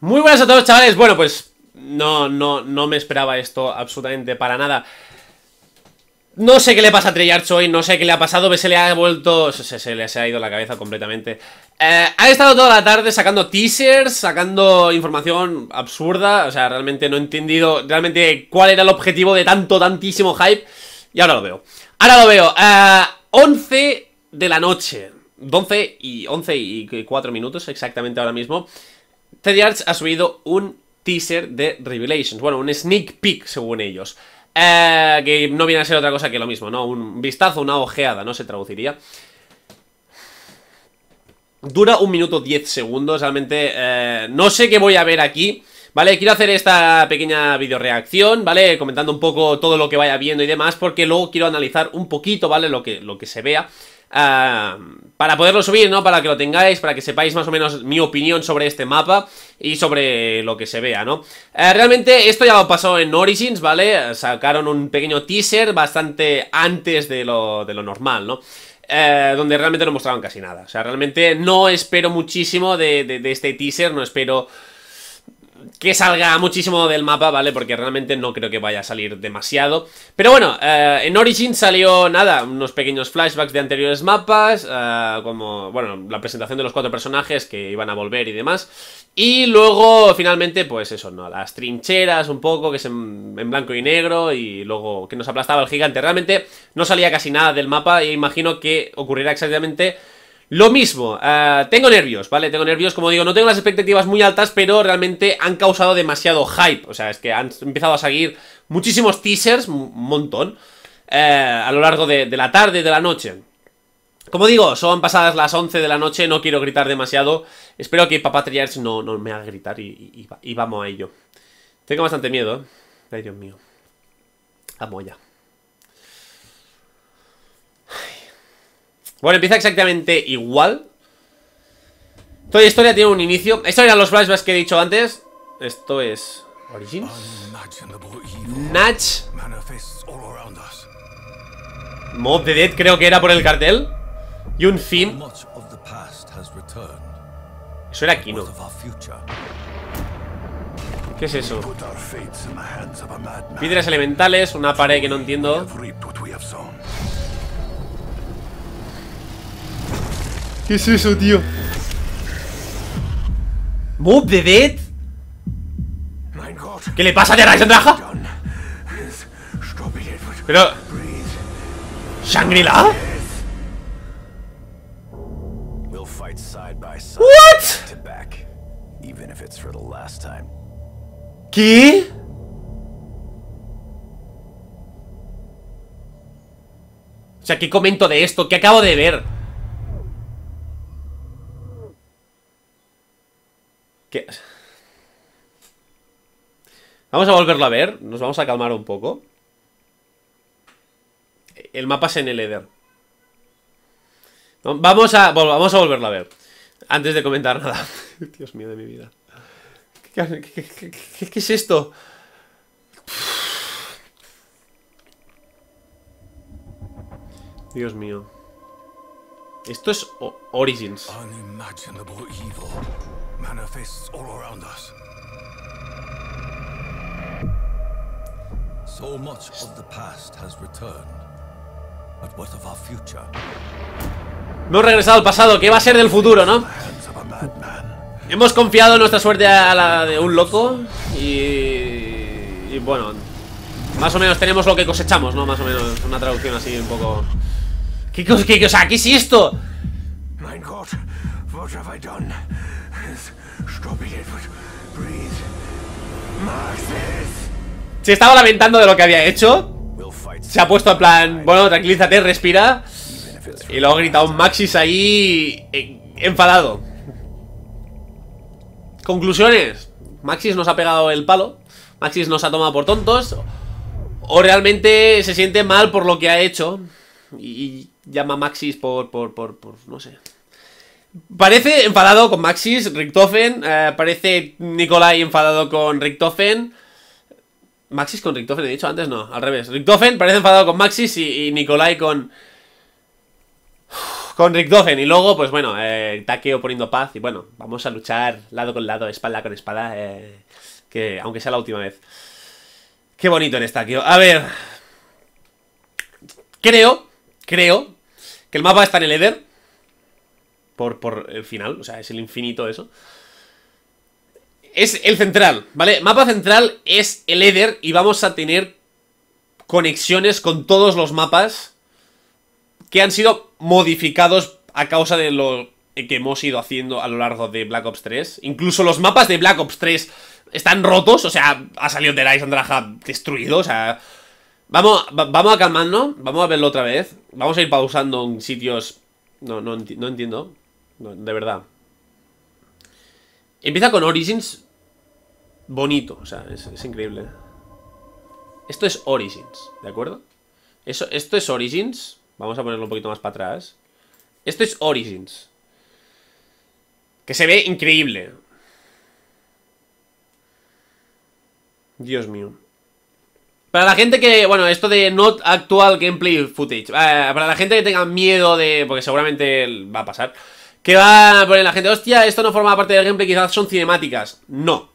Muy buenas a todos, chavales. Bueno, pues no, no, no me esperaba esto absolutamente para nada. No sé qué le pasa a Treyarch hoy, no sé qué le ha pasado, se le ha vuelto... Se, le ha ido la cabeza completamente. Eh, ha estado toda la tarde sacando teasers, sacando información absurda, o sea, realmente no he entendido realmente cuál era el objetivo de tanto, tantísimo hype. Y ahora lo veo. Ahora lo veo. 11 eh, de la noche. 12 y 11 y 4 minutos exactamente ahora mismo. Teddy Arts ha subido un teaser de Revelations, bueno, un sneak peek según ellos. Eh, que no viene a ser otra cosa que lo mismo, ¿no? Un vistazo, una ojeada, ¿no? Se traduciría. Dura un minuto 10 segundos, realmente eh, no sé qué voy a ver aquí, ¿vale? Quiero hacer esta pequeña videoreacción, ¿vale? Comentando un poco todo lo que vaya viendo y demás, porque luego quiero analizar un poquito, ¿vale? Lo que, lo que se vea. Ah, para poderlo subir, ¿no? Para que lo tengáis, para que sepáis más o menos mi opinión sobre este mapa y sobre lo que se vea, ¿no? Eh, realmente esto ya lo pasó en Origins, ¿vale? Sacaron un pequeño teaser bastante antes de lo, de lo normal, ¿no? Eh, donde realmente no mostraban casi nada. O sea, realmente no espero muchísimo de este teaser, no espero que salga muchísimo del mapa, ¿vale? Porque realmente no creo que vaya a salir demasiado. Pero bueno, eh, en Origin salió, nada, unos pequeños flashbacks de anteriores mapas, eh, como, bueno, la presentación de los cuatro personajes que iban a volver y demás. Y luego, finalmente, pues eso, ¿no? Las trincheras un poco, que es en, blanco y negro, y luego que nos aplastaba el gigante. Realmente no salía casi nada del mapa, y imagino que ocurrirá exactamente lo mismo, eh, tengo nervios, ¿vale? Tengo nervios, como digo, no tengo las expectativas muy altas, pero realmente han causado demasiado hype. O sea, es que han empezado a seguir muchísimos teasers, un montón, eh, a lo largo de, la tarde, de la noche. Como digo, son pasadas las 11 de la noche, no quiero gritar demasiado. Espero que Papá no, no, me haga gritar y, vamos a ello. Tengo bastante miedo, ¿eh? Ay, Dios mío. Vamos allá. Bueno, empieza exactamente igual Toda la historia tiene un inicio Estos eran los flashbacks que he dicho antes Esto es... Origins Natch Mob de Dead creo que era por el cartel Y un fin Eso era Kino ¿Qué es eso? Piedras elementales, una pared que no entiendo ¿Qué es eso, tío? ¡Move the dead? ¿Qué le pasa a Sandraja? Pero... ¿Shangri-La? ¿What? ¿Qué? O sea, ¿qué comento de esto? ¿Qué acabo de ver? Vamos a volverlo a ver. Nos vamos a calmar un poco. El mapa es en el Eder. Vamos a, vamos a volverlo a ver. Antes de comentar nada. Dios mío de mi vida. qué es esto? Dios mío. Esto es Origins. So much Hemos regresado al pasado, que va a ser del futuro, ¿no? Hemos confiado nuestra suerte a la de un loco y, y bueno, más o menos tenemos lo que cosechamos, ¿no? Más o menos una traducción así un poco ¿Qué, cosa qué, o ¿qué es esto? Se estaba lamentando de lo que había hecho. Se ha puesto en plan, bueno, tranquilízate, respira. Y luego ha gritado Maxis ahí eh, enfadado. Conclusiones. Maxis nos ha pegado el palo. Maxis nos ha tomado por tontos. O realmente se siente mal por lo que ha hecho. Y llama Maxis por, por, por, por no sé. Parece enfadado con Maxis, Richtofen. Eh, parece Nikolai enfadado con Richtofen. Maxis con Richtofen, he dicho antes, no, al revés. Richtofen parece enfadado con Maxis y, Nikolai con. Con Richtofen. Y luego, pues bueno, eh, Taqueo poniendo paz. Y bueno, vamos a luchar lado con lado, espalda con espada. Eh, que aunque sea la última vez. Qué bonito en Takeo. A ver. Creo, creo que el mapa está en el Eder. Por, por el final, o sea, es el infinito eso. Es el central, ¿vale? Mapa central es el Eder y vamos a tener conexiones con todos los mapas que han sido modificados a causa de lo que hemos ido haciendo a lo largo de Black Ops 3. Incluso los mapas de Black Ops 3 están rotos, o sea, ha salido The Rise Andraja destruido, o sea, Vamos, a calmarnos, vamos a verlo otra vez. Vamos a ir pausando en sitios... No, no, entiendo. de verdad. Empieza con Origins bonito, o sea, es, increíble. Esto es Origins, ¿de acuerdo? Eso, esto es Origins. Vamos a ponerlo un poquito más para atrás. Esto es Origins. Que se ve increíble. Dios mío. Para la gente que, bueno, esto de not actual gameplay footage, eh, para la gente que tenga miedo de, porque seguramente va a pasar, que va a poner la gente, hostia, esto no forma parte del gameplay, quizás son cinemáticas. No.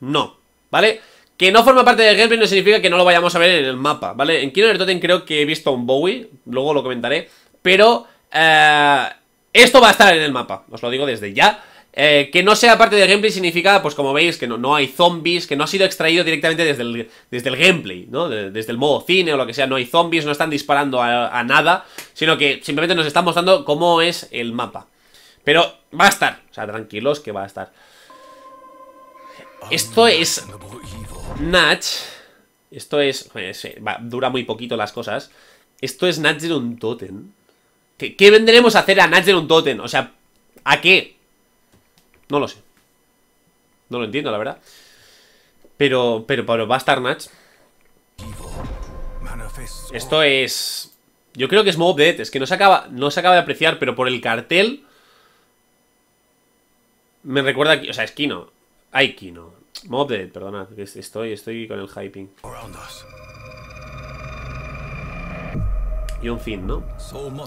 No. ¿Vale? Que no forma parte del gameplay no significa que no lo vayamos a ver en el mapa, ¿vale? En Kino Totem creo que he visto un Bowie, luego lo comentaré, pero eh, esto va a estar en el mapa, os lo digo desde ya. Eh, que no sea parte del gameplay significa, pues como veis, que no, no, hay zombies, que no ha sido extraído directamente desde el, desde el gameplay, ¿no? desde el modo cine o lo que sea, no hay zombies, no están disparando a, nada, sino que simplemente nos están mostrando cómo es el mapa. Pero va a estar, o sea, tranquilos que va a estar. Esto es... Natch. Esto es... dura muy poquito las cosas. Esto es Natch de un Totem. ¿Qué, vendremos a hacer a Natch de un Totem? O sea, ¿a qué? No lo sé. No lo entiendo, la verdad. Pero, pero, pero va a estar Natch. Esto es... Yo creo que es Mob Dead. Es que no se, acaba, no se acaba de apreciar, pero por el cartel... Me recuerda... A, o sea, es Kino. Hay Kino. Mob Dead, perdona Estoy, estoy con el hyping. Y un fin, ¿no?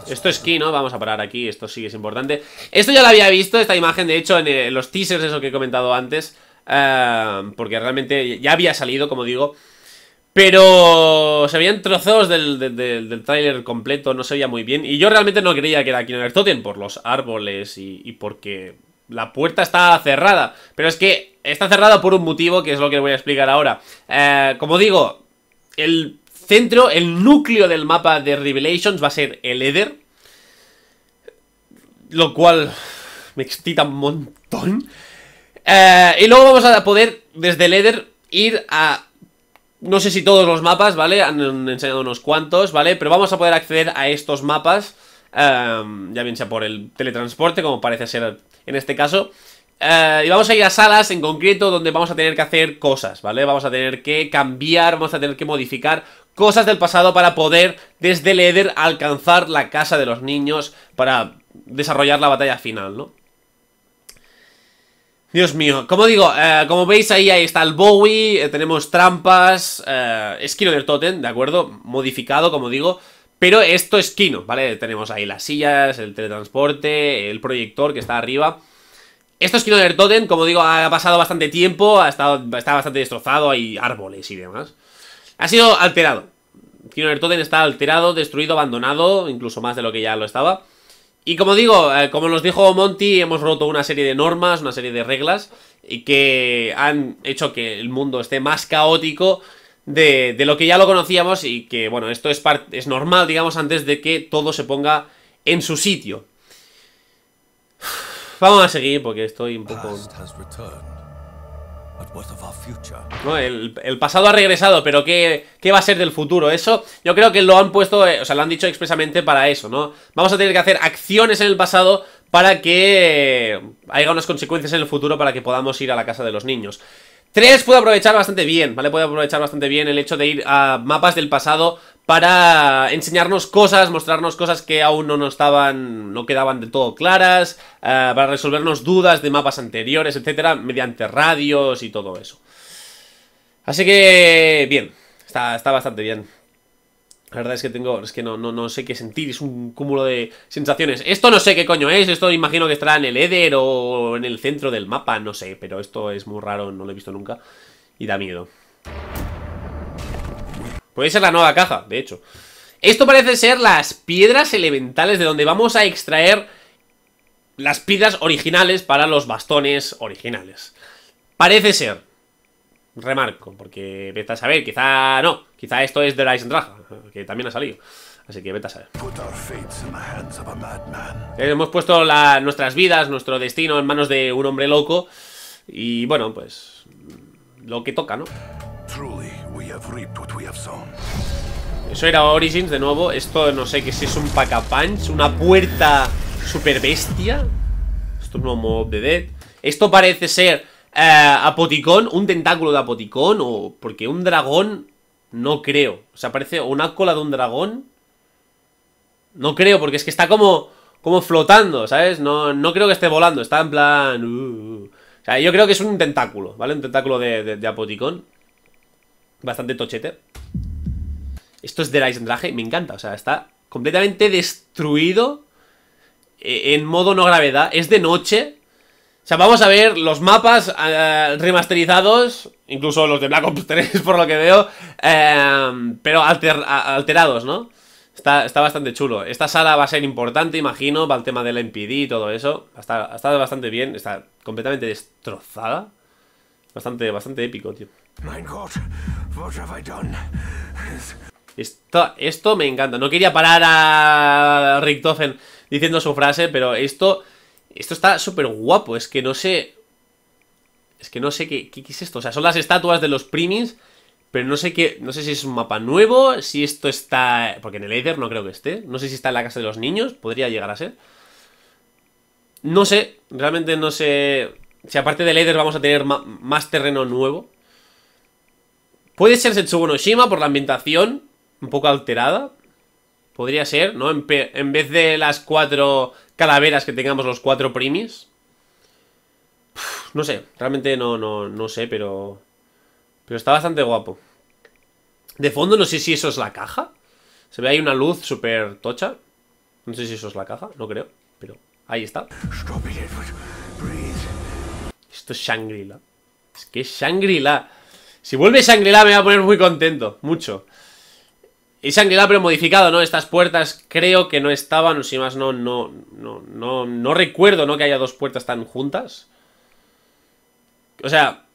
Esto es key, ¿no? Vamos a parar aquí, esto sí es importante Esto ya lo había visto, esta imagen, de hecho, en eh, los teasers, eso que he comentado antes eh, Porque realmente ya había salido, como digo pero se veían trozos del, del, tráiler completo, no se veía muy bien. Y yo realmente no creía que era el Totem por los árboles y, porque la puerta está cerrada. Pero es que está cerrada por un motivo que es lo que voy a explicar ahora. Eh, como digo, el centro, el núcleo del mapa de Revelations va a ser el Eder. Lo cual me excita un montón. Eh, y luego vamos a poder, desde el Eder, ir a... No sé si todos los mapas, ¿vale? Han enseñado unos cuantos, ¿vale? Pero vamos a poder acceder a estos mapas. Em, ya bien sea por el teletransporte, como parece ser en este caso. Eh, y vamos a ir a salas en concreto donde vamos a tener que hacer cosas, ¿vale? Vamos a tener que cambiar, vamos a tener que modificar cosas del pasado para poder desde el alcanzar la casa de los niños para desarrollar la batalla final, ¿no? Dios mío, como digo, eh, como veis ahí, ahí está el Bowie, eh, tenemos trampas, eh, esquino del totem, ¿de acuerdo? Modificado, como digo, pero esto es Kino, ¿vale? Tenemos ahí las sillas, el teletransporte, el proyector que está arriba. Esto es Kino del totem, como digo, ha pasado bastante tiempo, ha estado, está bastante destrozado, hay árboles y demás. Ha sido alterado. Kino Ertoden está alterado, destruido, abandonado, incluso más de lo que ya lo estaba. Y como digo, eh, como nos dijo Monty, hemos roto una serie de normas, una serie de reglas, y que han hecho que el mundo esté más caótico de, lo que ya lo conocíamos y que, bueno, esto es, es normal, digamos, antes de que todo se ponga en su sitio. Vamos a seguir porque estoy un poco... ¿No? El, pasado ha regresado, pero ¿qué, va a ser del futuro? Eso yo creo que lo han puesto, eh, o sea, lo han dicho expresamente para eso, ¿no? Vamos a tener que hacer acciones en el pasado para que eh, haya unas consecuencias en el futuro para que podamos ir a la casa de los niños. tres puede aprovechar bastante bien, ¿vale? Puede aprovechar bastante bien el hecho de ir a mapas del pasado para enseñarnos cosas, mostrarnos cosas que aún no nos estaban, no quedaban de todo claras, eh, para resolvernos dudas de mapas anteriores, etcétera, mediante radios y todo eso. Así que, bien, está, bastante bien. La verdad es que tengo, es que no, no, no sé qué sentir, es un cúmulo de sensaciones. Esto no sé qué coño es, esto imagino que estará en el Eder o en el centro del mapa, no sé, pero esto es muy raro, no lo he visto nunca y da miedo. Puede ser la nueva caja, de hecho. Esto parece ser las piedras elementales de donde vamos a extraer las piedras originales para los bastones originales. Parece ser. Remarco, porque vete a saber, quizá no. Quizá esto es de and Draga, que también ha salido. Así que vete a saber. Hemos puesto nuestras vidas, nuestro destino en manos de un hombre loco. Y bueno, pues... Lo que toca, ¿no? Eso era Origins de nuevo. Esto no sé qué si es un pack punch, una puerta super bestia. Esto es un mob de Esto parece ser eh, Apoticón, un tentáculo de Apoticón o porque un dragón no creo. O sea, parece una cola de un dragón. No creo, porque es que está como como flotando, ¿sabes? No, no creo que esté volando, está en plan... Uh, uh, uh. O sea, yo creo que es un tentáculo, ¿vale? Un tentáculo de, de Apoticón bastante tochete. Esto es del Islandraje, me encanta, o sea, está completamente destruido eh, en modo no gravedad. Es de noche. O sea, vamos a ver los mapas eh, remasterizados, incluso los de Black Ops 3, por lo que veo, em, pero alterados, ¿no? Está, bastante chulo. Esta sala va a ser importante, imagino, para el tema del MPD y todo eso. Está, estado bastante bien, está completamente destrozada. Bastante, bastante épico, tío. Esto, esto me encanta. No quería parar a Richtofen diciendo su frase, pero esto, esto está súper guapo. Es que no sé... Es que no sé qué, qué, es esto. O sea, son las estatuas de los primis, pero no sé qué... No sé si es un mapa nuevo, si esto está... Porque en el Aether no creo que esté. No sé si está en la casa de los niños, podría llegar a ser. No sé, realmente no sé... Si aparte del Aether vamos a tener más terreno nuevo Puede ser Setsubo no por la ambientación un poco alterada. Podría ser, ¿no? En, vez de las cuatro calaveras que tengamos los cuatro primis. no sé, realmente no, no, no sé, pero... Pero está bastante guapo. De fondo no sé si eso es la caja. Se ve ahí una luz súper tocha. No sé si eso es la caja, no creo. Pero ahí está. Esto es Shangri-La. Es que es Shangri-La. Si vuelve Sangrela me va a poner muy contento, mucho. Y Sangrela pero modificado, ¿no? Estas puertas creo que no estaban, o si más no, no, no, no, recuerdo, ¿no? Que haya dos puertas tan juntas. O sea,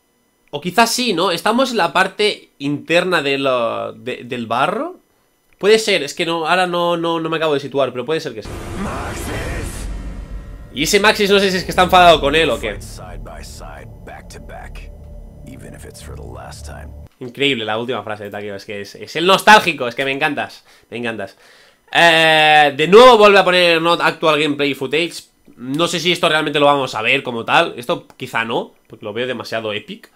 o quizás sí, ¿no? Estamos en la parte interna de del barro. Puede ser, es que no, ahora no, no, no me acabo de situar, pero puede ser que sí. Y ese Maxis no sé si es que está enfadado con él o qué. Increíble la última frase de Takeo, es que es, el nostálgico, es que me encantas, me encantas. Eh, de nuevo vuelve a poner not actual gameplay footage. No sé si esto realmente lo vamos a ver como tal. Esto quizá no, porque lo veo demasiado epic.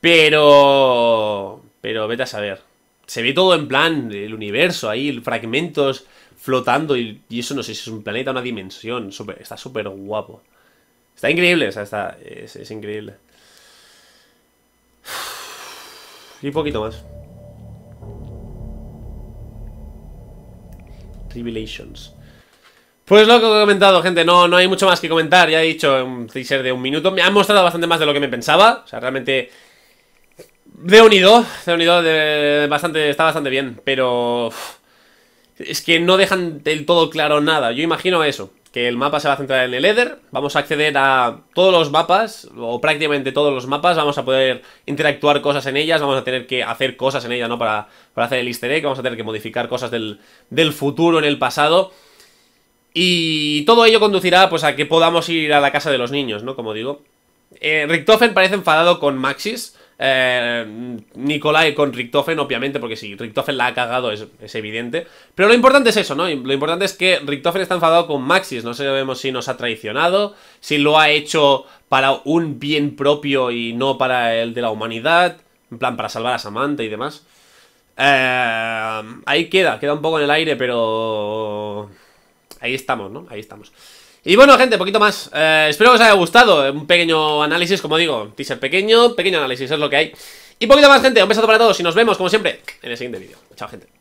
Pero... Pero vete a saber. Se ve todo en plan, el universo ahí, fragmentos flotando y, eso no sé si es un planeta, una dimensión. está súper guapo. Está increíble, o sea, está, es increíble. Y poquito más. Revelations. Pues lo que he comentado, gente, no, no hay mucho más que comentar. Ya he dicho, un teaser de un minuto. Me han mostrado bastante más de lo que me pensaba. O sea, realmente... De unido, de unido, bastante, está bastante bien. Pero... Es que no dejan del todo claro nada. Yo imagino eso que el mapa se va a centrar en el Eder. Vamos a acceder a todos los mapas, o prácticamente todos los mapas. Vamos a poder interactuar cosas en ellas, vamos a tener que hacer cosas en ellas, ¿no? Para, hacer el easter egg, vamos a tener que modificar cosas del, futuro en el pasado. Y todo ello conducirá, pues, a que podamos ir a la casa de los niños, ¿no? Como digo. Eh, Richtofen parece enfadado con Maxis. Eh, Nicolai con Richtofen, obviamente, porque si Richtofen la ha cagado es, evidente. Pero lo importante es eso, ¿no? Lo importante es que Richtofen está enfadado con Maxis. No sabemos si nos ha traicionado, si lo ha hecho para un bien propio y no para el de la humanidad. En plan, para salvar a Samantha y demás. Eh, ahí queda, queda un poco en el aire, pero... Ahí estamos, ¿no? Ahí estamos. Y bueno, gente, poquito más. Eh, espero que os haya gustado. Un pequeño análisis, como digo, teaser pequeño, pequeño análisis, es lo que hay. Y poquito más, gente. Un besazo para todos y nos vemos, como siempre, en el siguiente vídeo. Chao, gente.